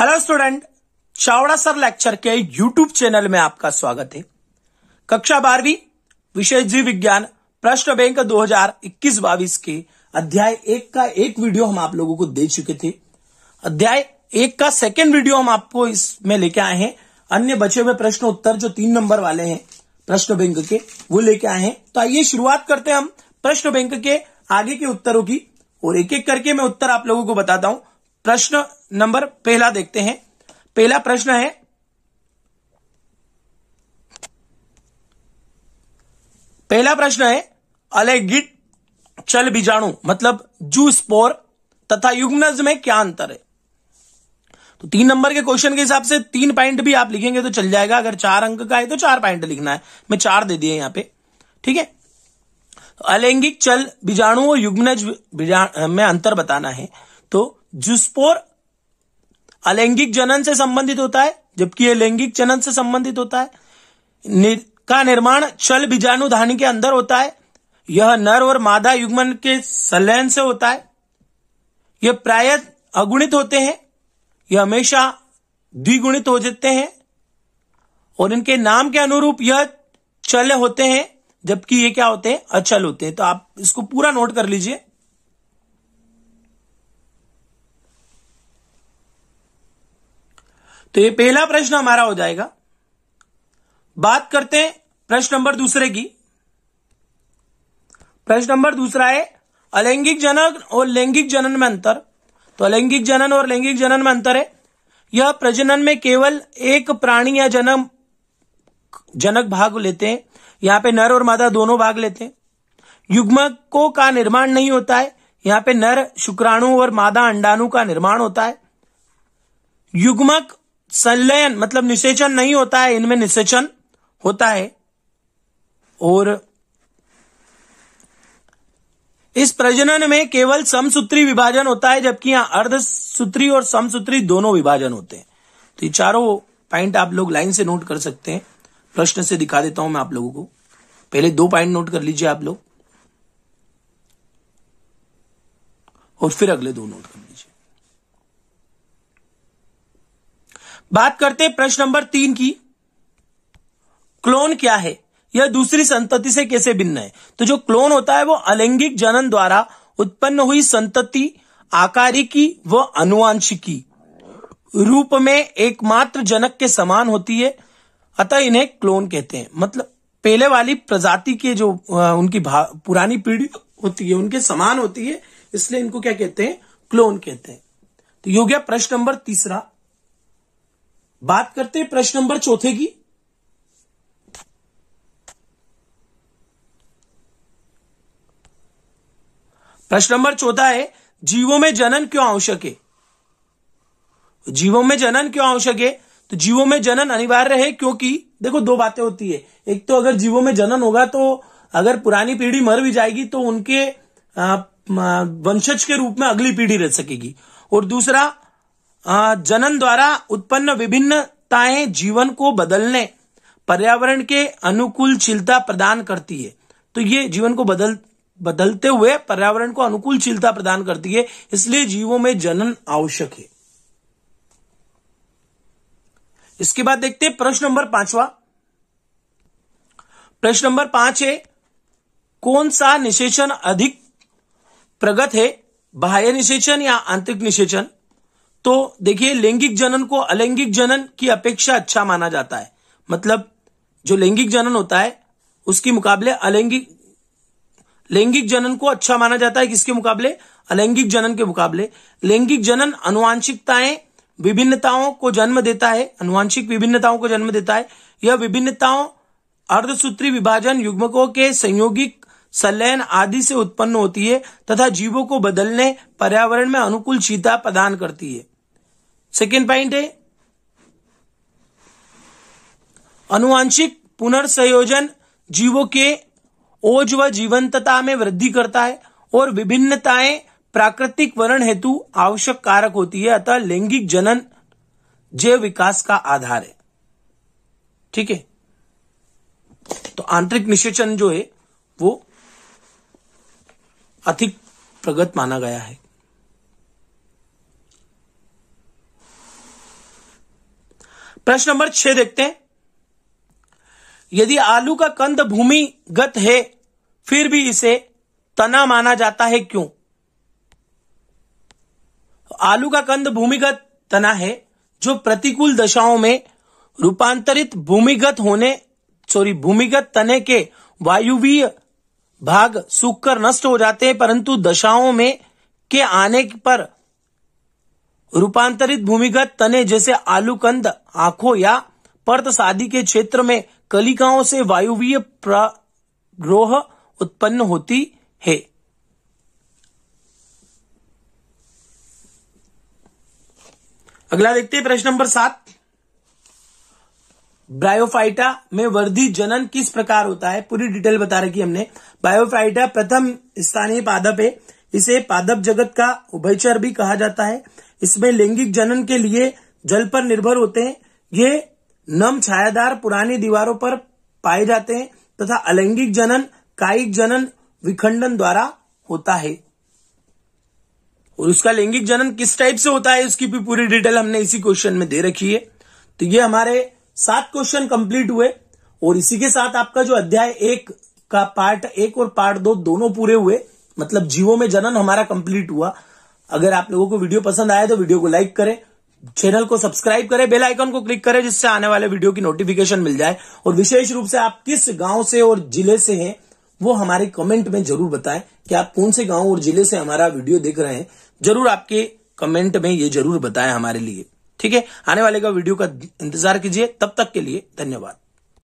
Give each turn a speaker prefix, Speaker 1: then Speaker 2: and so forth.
Speaker 1: hello student Chavda sir lecture के YouTube channel में आपका स्वागत है कक्षा बारहवीं विषय जीव विज्ञान प्रश्न बैंक 2021-22 के अध्याय एक का एक वीडियो हम आप लोगों को दे चुके थे अध्याय एक का सेकेंड वीडियो हम आपको इसमें लेके आए हैं अन्य बचे हुए प्रश्न उत्तर जो तीन नंबर वाले हैं प्रश्न बैंक के वो लेके आए हैं तो आइए शुरुआत करते हैं हम प्रश्न बैंक के आगे के उत्तरों की और एक एक करके मैं उत्तर आप लोगों को बताता हूं प्रश्न नंबर पहला देखते हैं पहला प्रश्न है पहला प्रश्न है अलेगिट चल बीजाणु मतलब जू स्पोर तथा युग्मज में क्या अंतर है तो तीन नंबर के क्वेश्चन के हिसाब से तीन पॉइंट भी आप लिखेंगे तो चल जाएगा अगर चार अंक का है तो चार पॉइंट लिखना है मैं चार दे दिए यहां पे ठीक है तो अलैंगिक चल बीजाणु और युग्मनज में अंतर बताना है तो जुस्पोर अलैंगिक जनन से संबंधित होता है जबकि यह लैंगिक जनन से संबंधित होता है नि, का निर्माण चल बीजाणु धानी के अंदर होता है यह नर और मादा युग्मन के संलयन से होता है यह प्राय अगुणित होते हैं यह हमेशा द्विगुणित हो जाते हैं और इनके नाम के अनुरूप यह चल होते हैं जबकि ये क्या होते हैं अचल होते हैं तो आप इसको पूरा नोट कर लीजिए तो ये पहला प्रश्न हमारा हो जाएगा बात करते हैं प्रश्न नंबर दूसरे की प्रश्न नंबर दूसरा है अलैंगिक जनन और लैंगिक जनन में अंतर तो अलैंगिक जनन और लैंगिक जनन में अंतर है यह प्रजनन में केवल एक प्राणी या जनम जनक भाग लेते हैं यहां पे नर और मादा दोनों भाग लेते हैं युग्मकों का निर्माण नहीं होता है यहां पे नर शुक्राणु और मादा अंडाणु का निर्माण होता है युग्मक संलयन मतलब निषेचन नहीं होता है इनमें निषेचन होता है और इस प्रजनन में केवल समसूत्री विभाजन होता है जबकि यहां अर्धसूत्री और समसूत्री दोनों विभाजन होते हैं तो ये चारों पॉइंट आप लोग लाइन से नोट कर सकते हैं प्रश्न से दिखा देता हूं मैं आप लोगों को पहले दो पॉइंट नोट कर लीजिए आप लोग और फिर अगले दो नोट कर बात करते हैं प्रश्न नंबर तीन की क्लोन क्या है यह दूसरी संतति से कैसे भिन्न है तो जो क्लोन होता है वो अलैंगिक जनन द्वारा उत्पन्न हुई संतति आकारिकी व अनुवांशिकी रूप में एकमात्र जनक के समान होती है अतः इन्हें क्लोन कहते हैं मतलब पहले वाली प्रजाति के जो उनकी पुरानी पीढ़ी होती है उनके समान होती है इसलिए इनको क्या कहते हैं क्लोन कहते हैं तो योग्य प्रश्न नंबर तीसरा बात करते प्रश्न नंबर चौथे की प्रश्न नंबर चौथा है जीवों में जनन क्यों आवश्यक है जीवों में जनन क्यों आवश्यक है तो जीवों में जनन अनिवार्य है क्योंकि देखो दो बातें होती है एक तो अगर जीवों में जनन होगा तो अगर पुरानी पीढ़ी मर भी जाएगी तो उनके वंशज के रूप में अगली पीढ़ी रह सकेगी और दूसरा जनन द्वारा उत्पन्न विभिन्नताएं जीवन को बदलने पर्यावरण के अनुकूलशीलता प्रदान करती है तो ये जीवन को बदल बदलते हुए पर्यावरण को अनुकूलशीलता प्रदान करती है इसलिए जीवों में जनन आवश्यक है इसके बाद देखते हैं प्रश्न नंबर पांचवा प्रश्न नंबर पांच है कौन सा निषेचन अधिक प्रगत है बाह्य निषेचन या आंतरिक निषेचन तो देखिए लैंगिक जनन को अलैंगिक जनन की अपेक्षा अच्छा माना जाता है मतलब जो लैंगिक जनन होता है उसके मुकाबले अलैंगिक लैंगिक जनन को अच्छा माना जाता है किसके मुकाबले अलैंगिक जनन के मुकाबले लैंगिक जनन अनुवांशिकताएं विभिन्नताओं को जन्म देता है अनुवांशिक विभिन्नताओं को जन्म देता है यह विभिन्नताओं अर्धसूत्री विभाजन युग्मकों के संयोगिक संलयन आदि से उत्पन्न होती है तथा जीवों को बदलने पर्यावरण में अनुकूल चीता प्रदान करती है सेकेंड पॉइंट है अनुवांशिक पुनर्संयोजन जीवों के ओज व जीवंतता में वृद्धि करता है और विभिन्नताएं प्राकृतिक वर्ण हेतु आवश्यक कारक होती है अतः लैंगिक जनन जैव विकास का आधार है ठीक है तो आंतरिक निषेचन जो है वो अधिक प्रगत माना गया है प्रश्न नंबर छह देखते हैं यदि आलू का कंद भूमिगत है फिर भी इसे तना माना जाता है क्यों आलू का कंद भूमिगत तना है जो प्रतिकूल दशाओं में रूपांतरित भूमिगत होने सॉरी भूमिगत तने के वायुवीय भाग सूखकर नष्ट हो जाते हैं परंतु दशाओं में के आने पर रूपांतरित भूमिगत तने जैसे कंद आंखों या पर्त शादी के क्षेत्र में कलिकाओं से वायुवीय प्रोह उत्पन्न होती है अगला देखते हैं प्रश्न नंबर सात ब्रायोफाइटा में वर्धी जनन किस प्रकार होता है पूरी डिटेल बता रखी हमने बायोफाइटा प्रथम स्थानीय पादप है इसे पादप जगत का उभयचर भी कहा जाता है इसमें लैंगिक जनन के लिए जल पर निर्भर होते हैं ये नम छायादार पुरानी दीवारों पर पाए जाते हैं तथा अलैंगिक जनन कायिक जनन विखंडन द्वारा होता है और उसका लैंगिक जनन किस टाइप से होता है उसकी भी पूरी डिटेल हमने इसी क्वेश्चन में दे रखी है तो ये हमारे सात क्वेश्चन कंप्लीट हुए और इसी के साथ आपका जो अध्याय एक का पार्ट एक और पार्ट दो दोनों पूरे हुए मतलब जीवों में जनन हमारा कंप्लीट हुआ अगर आप लोगों को वीडियो पसंद आया तो वीडियो को लाइक करें चैनल को सब्सक्राइब करें बेल आइकन को क्लिक करें जिससे आने वाले वीडियो की नोटिफिकेशन मिल जाए और विशेष रूप से आप किस गांव से और जिले से हैं वो हमारे कमेंट में जरूर बताएं कि आप कौन से गांव और जिले से हमारा वीडियो देख रहे हैं जरूर आपके कमेंट में ये जरूर बताएं हमारे लिए ठीक है आने वाले का वीडियो का इंतजार कीजिए तब तक के लिए धन्यवाद